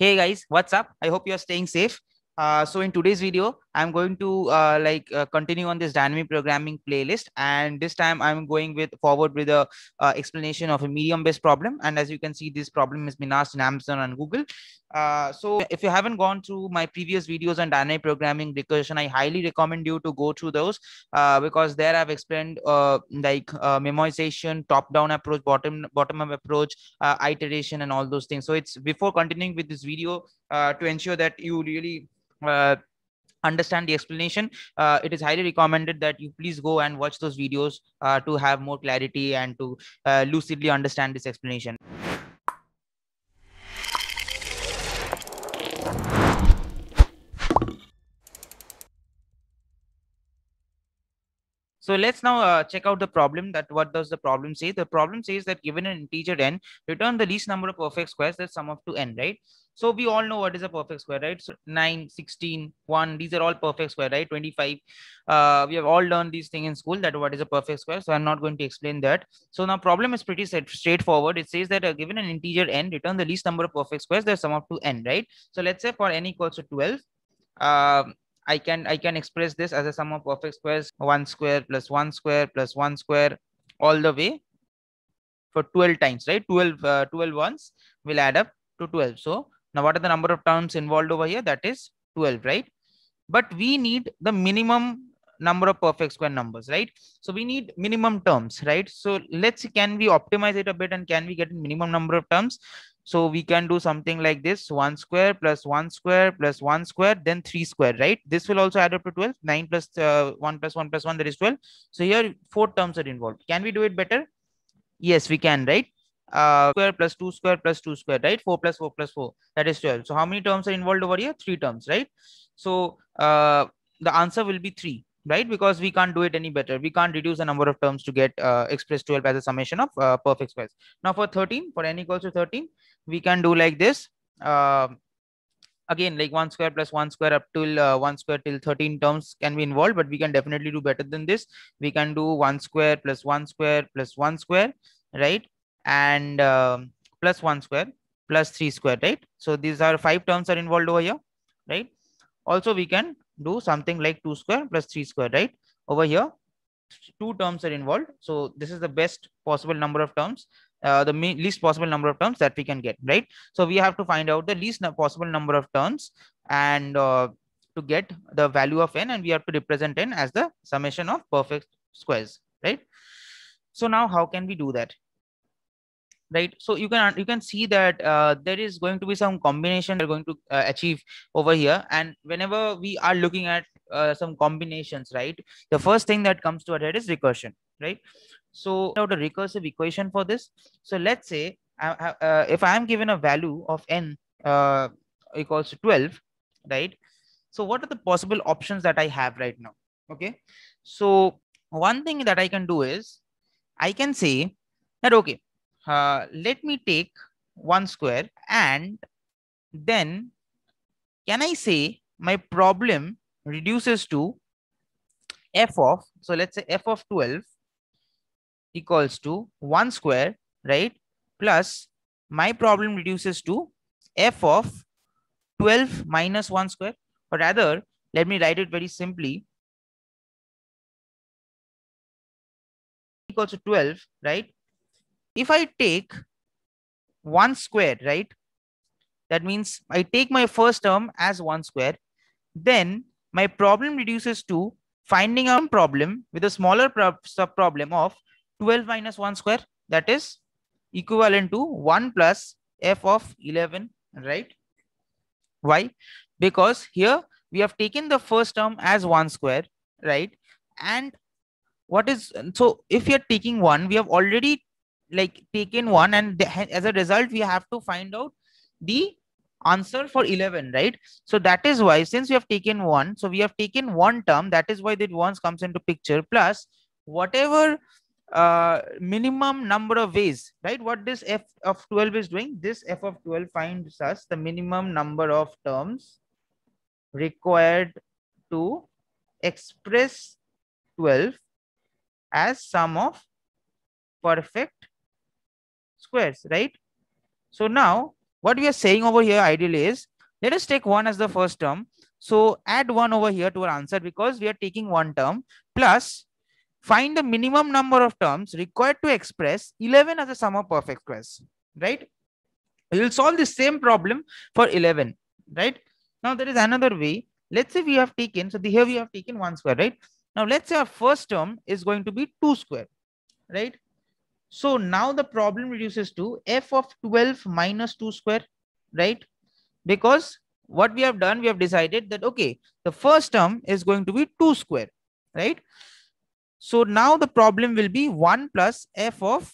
Hey guys, what's up? I hope you're staying safe. Uh, so in today's video, I'm going to uh, like uh, continue on this dynamic programming playlist. And this time I'm going with forward with a uh, explanation of a medium based problem. And as you can see, this problem has been asked in Amazon and Google. Uh, so if you haven't gone through my previous videos on dynamic programming recursion, I highly recommend you to go through those uh, because there I've explained uh, like memoization, top down approach, bottom bottom up approach, iteration and all those things. So it's before continuing with this video to ensure that you really uh, understand the explanation uh, it is highly recommended that you please go and watch those videos uh, to have more clarity and to uh, lucidly understand this explanation So let's now uh, check out the problem that what does the problem say? The problem says that given an integer n, return the least number of perfect squares that sum up to n, right? So we all know what is a perfect square, right? So 9, 16, 1, these are all perfect square, right? 25. Uh, we have all learned these things in school that what is a perfect square. So I'm not going to explain that. So now problem is pretty straightforward. It says that uh, given an integer n, return the least number of perfect squares that sum up to n, right? So let's say for n equals to 12. Um, I can I can express this as a sum of perfect squares, 1 square plus 1 square plus 1 square all the way for 12 times, right? 12, uh, 12 ones will add up to 12. So now what are the number of terms involved over here? That is 12, right? But we need the minimum number of perfect square numbers, right? So we need minimum terms, right? So let's see, can we optimize it a bit and can we get minimum number of terms? So we can do something like this 1 square plus 1 square plus 1 square, then 3 square, right? This will also add up to 12. 9 plus, uh, 1 plus 1 plus 1, that is 12. So here, 4 terms are involved. Can we do it better? Yes, we can, right? Uh, square plus 2 square plus 2 square, right? 4 plus 4 plus 4, that is 12. So how many terms are involved over here? 3 terms, right? So uh, the answer will be 3, right? Because we can't do it any better. We can't reduce the number of terms to get uh, express 12 as a summation of uh, perfect squares. Now for 13, for n equals to 13, we can do like this uh, again like 1 square plus 1 square up till uh, 1 square till 13 terms can be involved but we can definitely do better than this we can do 1 square plus 1 square plus 1 square right and um, plus 1 square plus 3 square right so these are five terms are involved over here right also we can do something like 2 square plus 3 square right over here two terms are involved so this is the best possible number of terms uh, the least possible number of terms that we can get, right? So we have to find out the least possible number of terms and uh, to get the value of n and we have to represent n as the summation of perfect squares, right? So now how can we do that? Right. So you can you can see that uh, there is going to be some combination we're going to uh, achieve over here. And whenever we are looking at uh, some combinations, right, the first thing that comes to our head is recursion, right? So out a recursive equation for this. So let's say uh, if I am given a value of n uh, equals to 12, right? So what are the possible options that I have right now? Okay. So one thing that I can do is I can say that, okay, uh, let me take one square and then can I say my problem reduces to f of, so let's say f of 12 equals to 1 square, right? Plus my problem reduces to f of 12 minus 1 square. Or rather, let me write it very simply. Equals to 12, right? If I take 1 square, right? That means I take my first term as 1 square. Then my problem reduces to finding a problem with a smaller sub problem of 12 minus 1 square that is equivalent to 1 plus f of 11 right why because here we have taken the first term as 1 square right and what is so if you're taking 1 we have already like taken 1 and as a result we have to find out the answer for 11 right so that is why since we have taken 1 so we have taken one term that is why the ones comes into picture plus whatever uh, minimum number of ways, right? What this f of 12 is doing, this f of 12 finds us the minimum number of terms required to express 12 as sum of perfect squares, right? So now what we are saying over here ideally is, let us take one as the first term. So add one over here to our answer because we are taking one term plus Find the minimum number of terms required to express 11 as a sum of perfect squares, right? We will solve the same problem for 11, right? Now there is another way. Let's say we have taken, so here we have taken one square, right? Now let's say our first term is going to be two square, right? So now the problem reduces to f of 12 minus 2 square, right? Because what we have done, we have decided that, okay, the first term is going to be 2 square, right? So now the problem will be 1 plus f of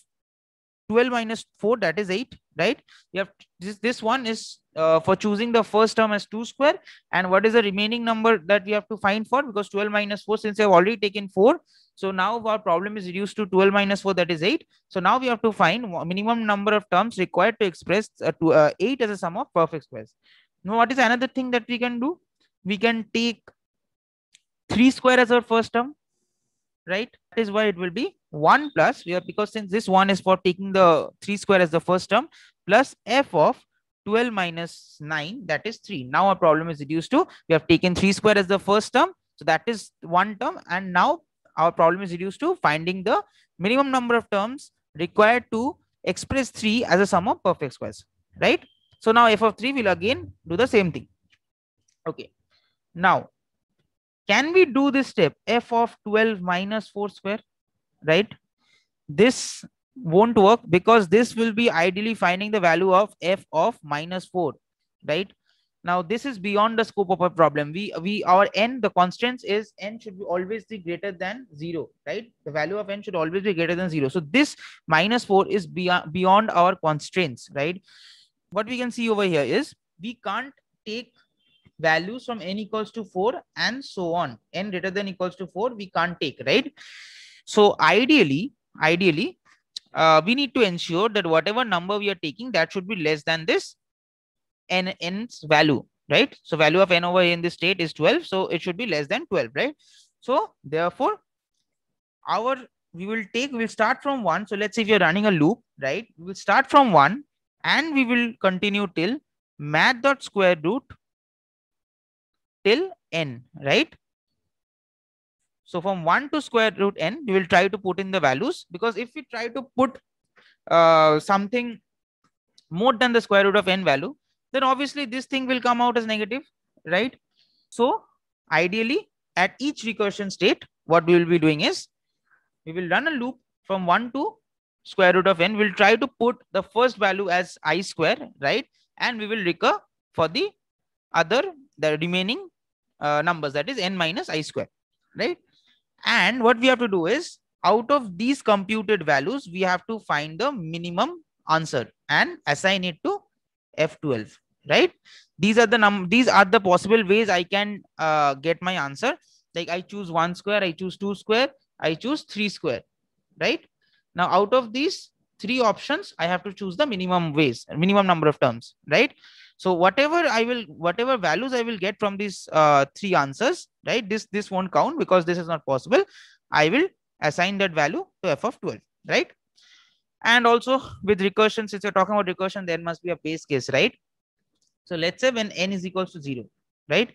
12 minus 4, that is 8, right? You have this, this one is uh, for choosing the first term as 2 square. And what is the remaining number that we have to find for? Because 12 minus 4, since I have already taken 4. So now our problem is reduced to 12 minus 4, that is 8. So now we have to find minimum number of terms required to express uh, to, uh, 8 as a sum of perfect squares. Now what is another thing that we can do? We can take 3 square as our first term right? That is why it will be 1 plus, We are, because since this one is for taking the 3 square as the first term, plus f of 12 minus 9, that is 3. Now our problem is reduced to, we have taken 3 square as the first term. So that is one term. And now our problem is reduced to finding the minimum number of terms required to express 3 as a sum of perfect squares, right? So now f of 3 will again do the same thing. Okay. Now, can we do this step? F of 12 minus 4 square, right? This won't work because this will be ideally finding the value of F of minus 4, right? Now, this is beyond the scope of our problem. We, we, our n, the constants is n should be always be greater than zero, right? The value of n should always be greater than zero. So this minus four is beyond, beyond our constraints, right? What we can see over here is we can't take values from n equals to 4 and so on. n greater than equals to 4, we can't take, right? So ideally, ideally, uh, we need to ensure that whatever number we are taking, that should be less than this n n's value, right? So value of n over a in this state is 12. So it should be less than 12, right? So therefore, our we will take, we'll start from 1. So let's say if you're running a loop, right? We'll start from 1 and we will continue till math dot square root till n, right? So from 1 to square root n, we will try to put in the values because if we try to put uh, something more than the square root of n value, then obviously this thing will come out as negative, right? So ideally at each recursion state, what we will be doing is we will run a loop from 1 to square root of n. We'll try to put the first value as i square, right? And we will recur for the other, the remaining uh, numbers that is n minus i square right and what we have to do is out of these computed values we have to find the minimum answer and assign it to f12 right these are the num these are the possible ways i can uh, get my answer like i choose one square i choose two square i choose three square right now out of these three options i have to choose the minimum ways minimum number of terms right so whatever i will whatever values i will get from these uh, three answers right this this won't count because this is not possible i will assign that value to f of 12 right and also with recursion since you're talking about recursion there must be a base case right so let's say when n is equals to 0 right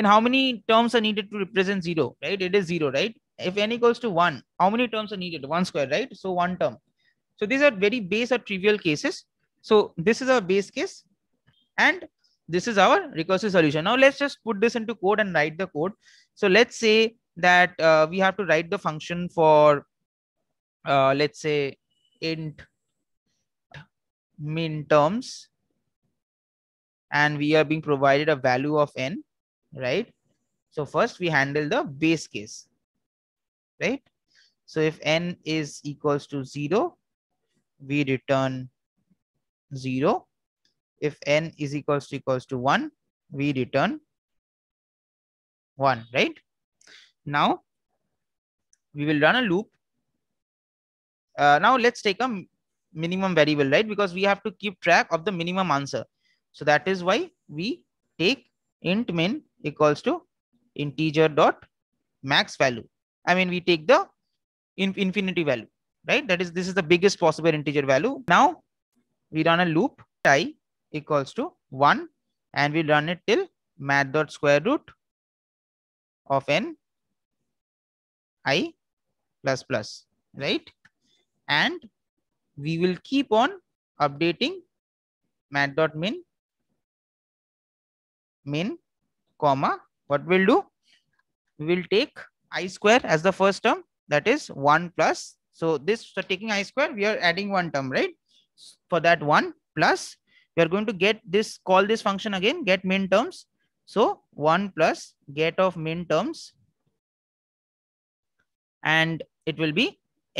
in how many terms are needed to represent 0 right it is 0 right if n equals to 1 how many terms are needed one square right so one term so these are very base or trivial cases so this is our base case and this is our recursive solution. Now let's just put this into code and write the code. So let's say that uh, we have to write the function for, uh, let's say int min terms and we are being provided a value of n, right? So first we handle the base case, right? So if n is equals to zero, we return zero if n is equals to equals to 1, we return 1, right? Now, we will run a loop. Uh, now, let's take a minimum variable, right? Because we have to keep track of the minimum answer. So that is why we take int min equals to integer dot max value. I mean, we take the infinity value, right? That is, this is the biggest possible integer value. Now we run a loop i equals to 1 and we run it till math dot square root of n i plus plus right and we will keep on updating math dot min min comma what we'll do we will take i square as the first term that is 1 plus so this so taking i square we are adding one term right for that 1 plus we are going to get this call this function again get min terms so 1 plus get of min terms and it will be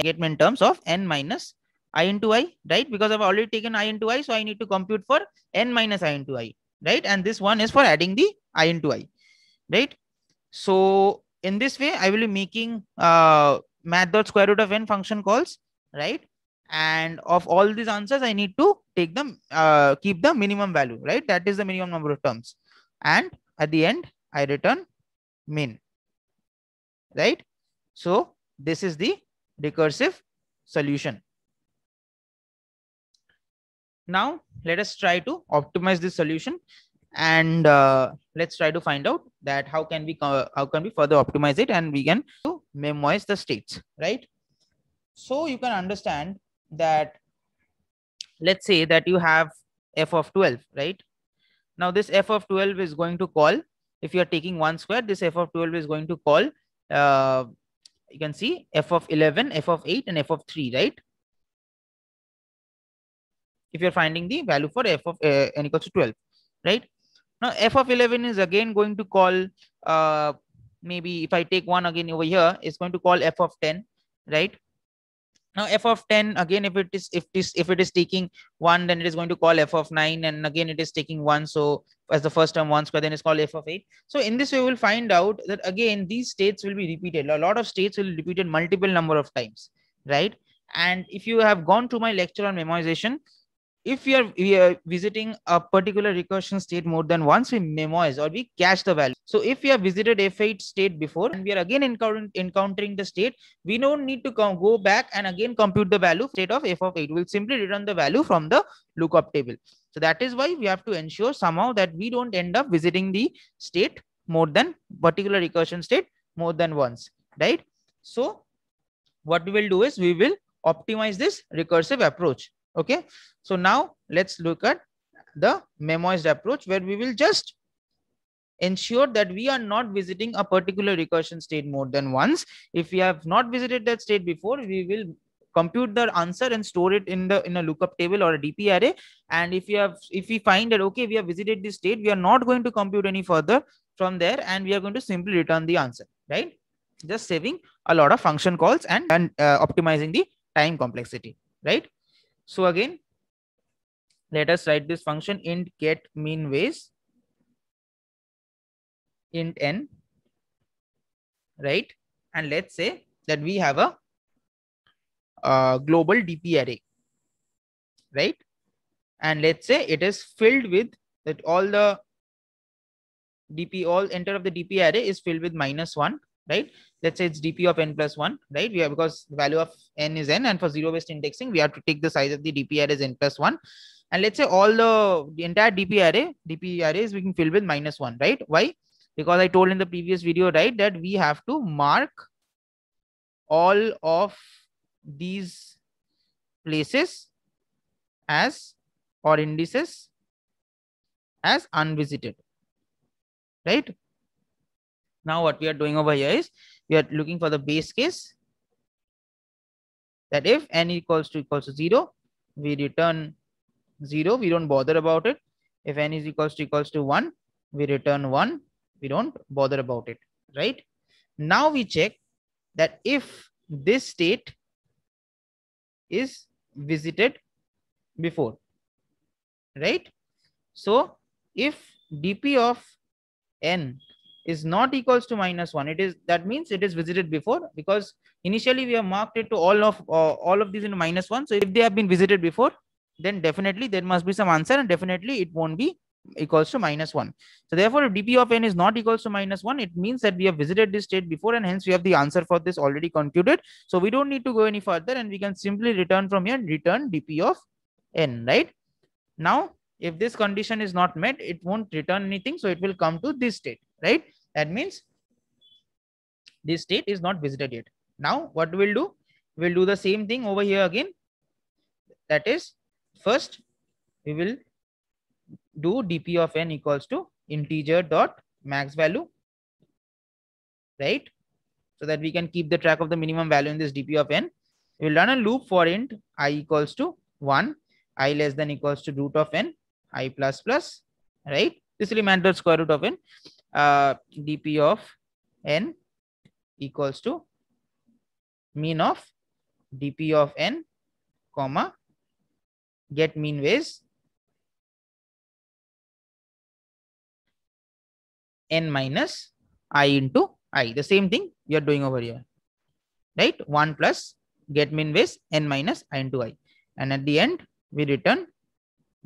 get min terms of n minus i into i right because i've already taken i into i so i need to compute for n minus i into i right and this one is for adding the i into i right so in this way i will be making uh math dot square root of n function calls right and of all these answers i need to take them uh, keep the minimum value right that is the minimum number of terms and at the end i return min right so this is the recursive solution now let us try to optimize this solution and uh, let's try to find out that how can we uh, how can we further optimize it and we can memorize the states right so you can understand that let's say that you have f of 12, right? Now this f of 12 is going to call, if you're taking one square, this f of 12 is going to call, uh, you can see f of 11, f of 8 and f of 3, right? If you're finding the value for f of uh, n equals to 12, right? Now f of 11 is again going to call, uh, maybe if I take one again over here, it's going to call f of 10, right? now f of 10 again if it is if this if it is taking 1 then it is going to call f of 9 and again it is taking 1 so as the first term 1 square then it's called f of 8 so in this way we'll find out that again these states will be repeated a lot of states will be repeated multiple number of times right and if you have gone to my lecture on memorization if we are, we are visiting a particular recursion state more than once, we memoize or we cache the value. So if we have visited F8 state before and we are again encountering, encountering the state, we don't need to go back and again compute the value state of F of 8. We'll simply return the value from the lookup table. So that is why we have to ensure somehow that we don't end up visiting the state more than particular recursion state more than once, right? So what we will do is we will optimize this recursive approach Okay. So now let's look at the memoized approach where we will just ensure that we are not visiting a particular recursion state more than once. If we have not visited that state before, we will compute the answer and store it in the in a lookup table or a DP array. And if you have if we find that okay, we have visited this state, we are not going to compute any further from there, and we are going to simply return the answer, right? Just saving a lot of function calls and, and uh, optimizing the time complexity, right? So again, let us write this function int get mean ways int n, right? And let's say that we have a, a global DP array, right? And let's say it is filled with that all the DP, all enter of the DP array is filled with minus one right? Let's say it's DP of n plus 1, right? We have because value of n is n and for zero based indexing, we have to take the size of the DP array as n plus 1. And let's say all the, the entire DP array, DP arrays we can fill with minus 1, right? Why? Because I told in the previous video, right, that we have to mark all of these places as or indices as unvisited, right? Now what we are doing over here is we are looking for the base case that if n equals to equals to 0, we return 0. We don't bother about it. If n is equals to equals to 1, we return 1. We don't bother about it, right? Now we check that if this state is visited before, right? So if dp of n is not equals to minus 1 it is that means it is visited before because initially we have marked it to all of uh, all of these into minus 1 so if they have been visited before then definitely there must be some answer and definitely it won't be equals to minus 1 so therefore if dp of n is not equals to minus 1 it means that we have visited this state before and hence we have the answer for this already computed so we don't need to go any further and we can simply return from here return dp of n right now if this condition is not met it won't return anything so it will come to this state right? That means this state is not visited yet. Now, what we'll do? We'll do the same thing over here again. That is, first, we will do dp of n equals to integer dot max value, right? So that we can keep the track of the minimum value in this dp of n. We'll run a loop for int i equals to 1, i less than equals to root of n, i plus plus, right? This will be square root of n uh, dp of n equals to mean of dp of n comma get mean ways n minus i into i the same thing we are doing over here right 1 plus get mean ways n minus i into i and at the end we return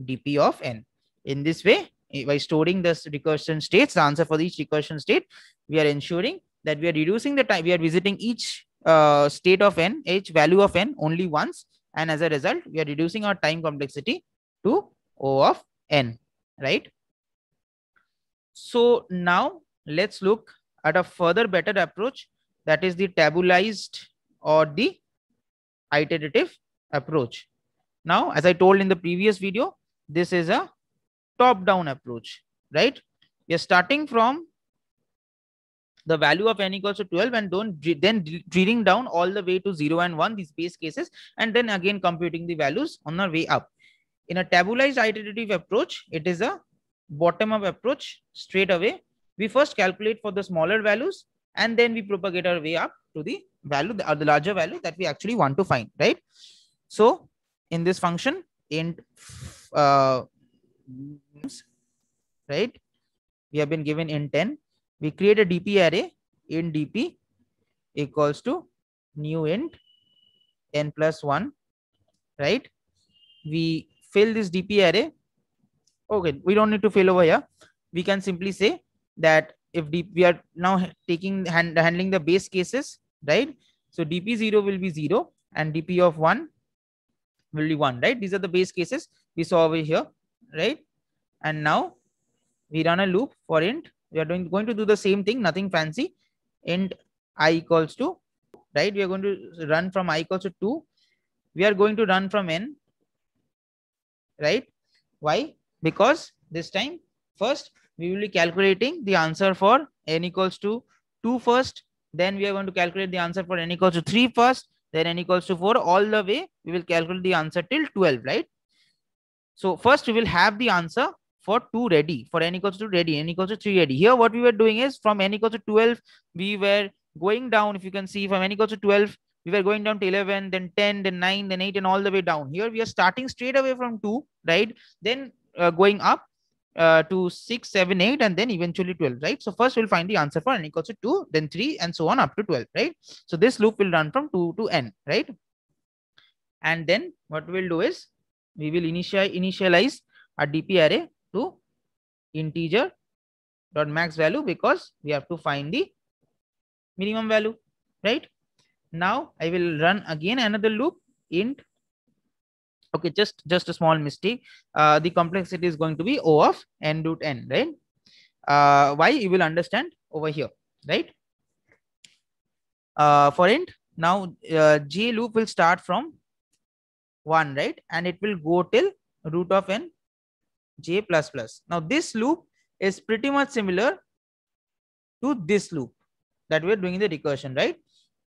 dp of n in this way by storing this recursion states, the answer for each recursion state, we are ensuring that we are reducing the time, we are visiting each uh, state of n, each value of n only once. And as a result, we are reducing our time complexity to O of n, right? So now let's look at a further better approach that is the tabulized or the iterative approach. Now, as I told in the previous video, this is a top down approach, right? We are starting from the value of n equals to 12 and don't then drilling down all the way to 0 and 1 these base cases and then again computing the values on our way up in a tabularized iterative approach it is a bottom up approach straight away we first calculate for the smaller values and then we propagate our way up to the value or uh, the larger value that we actually want to find right so in this function int uh, right? We have been given in 10. We create a DP array in DP equals to new int n plus 1, right? We fill this DP array. Okay, we don't need to fill over here. We can simply say that if DP, we are now taking hand, handling the base cases, right? So DP0 will be 0 and DP of 1 will be 1, right? These are the base cases we saw over here, right? And now we run a loop for int. We are doing, going to do the same thing, nothing fancy. Int i equals to, right? We are going to run from i equals to 2. We are going to run from n, right? Why? Because this time, first, we will be calculating the answer for n equals to 2 first. Then we are going to calculate the answer for n equals to 3 first. Then n equals to 4. All the way, we will calculate the answer till 12, right? So first we will have the answer for 2 ready, for n equals to ready, n equals to 3 ready. Here what we were doing is from n equals to 12, we were going down, if you can see from n equals to 12, we were going down to 11, then 10, then 9, then 8, and all the way down. Here we are starting straight away from 2, right? Then uh, going up uh, to 6, 7, 8, and then eventually 12, right? So first we'll find the answer for n equals to 2, then 3, and so on up to 12, right? So this loop will run from 2 to n, right? And then what we'll do is we will initiate initialize our DP array to integer dot max value because we have to find the minimum value right now i will run again another loop int okay just just a small mistake uh, the complexity is going to be o of n root n right uh, why you will understand over here right uh, for int now uh, j loop will start from 1 right and it will go till root of n J++. Now this loop is pretty much similar to this loop that we're doing the recursion, right?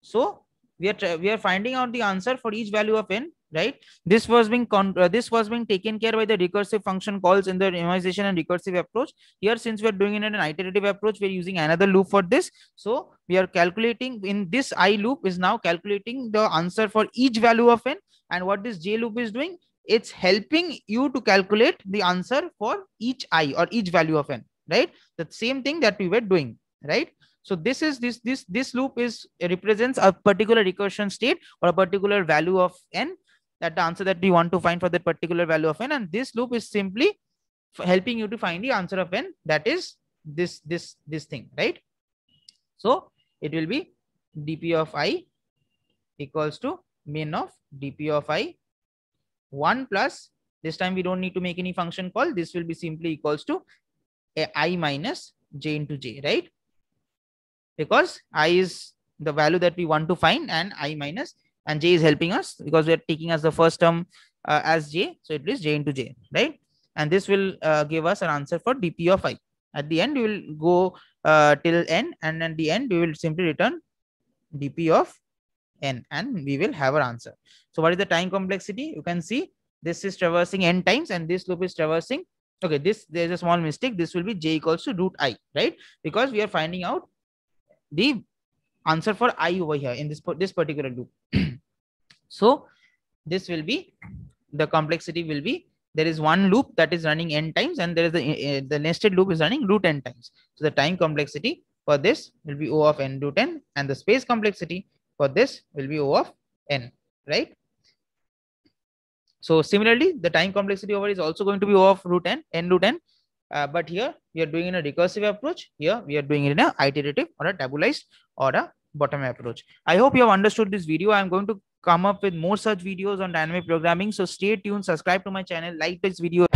So we are we are finding out the answer for each value of n, right? This was being uh, this was being taken care by the recursive function calls in the minimization and recursive approach. Here, since we're doing it in an iterative approach, we're using another loop for this. So we are calculating in this i loop is now calculating the answer for each value of n, and what this j loop is doing it's helping you to calculate the answer for each i or each value of n right the same thing that we were doing right so this is this this this loop is represents a particular recursion state or a particular value of n that the answer that we want to find for the particular value of n and this loop is simply helping you to find the answer of n that is this this this thing right so it will be dp of i equals to min of dp of i 1 plus, this time we don't need to make any function call. This will be simply equals to i minus j into j, right? Because i is the value that we want to find and i minus and j is helping us because we are taking as the first term uh, as j. So it is j into j, right? And this will uh, give us an answer for dp of i. At the end, we will go uh, till n and at the end, we will simply return dp of n and we will have our answer. So what is the time complexity? You can see this is traversing n times and this loop is traversing. Okay, this there's a small mistake. This will be j equals to root i, right? Because we are finding out the answer for i over here in this, this particular loop. so this will be, the complexity will be, there is one loop that is running n times and there is the, eh, the nested loop is running root n times. So the time complexity for this will be O of n root n and the space complexity for this will be O of n, right? So similarly, the time complexity over is also going to be O of root n, n root n. Uh, but here we are doing in a recursive approach. Here we are doing it in a iterative or a tabulized or a bottom approach. I hope you have understood this video. I'm going to come up with more such videos on dynamic programming. So stay tuned, subscribe to my channel, like this video.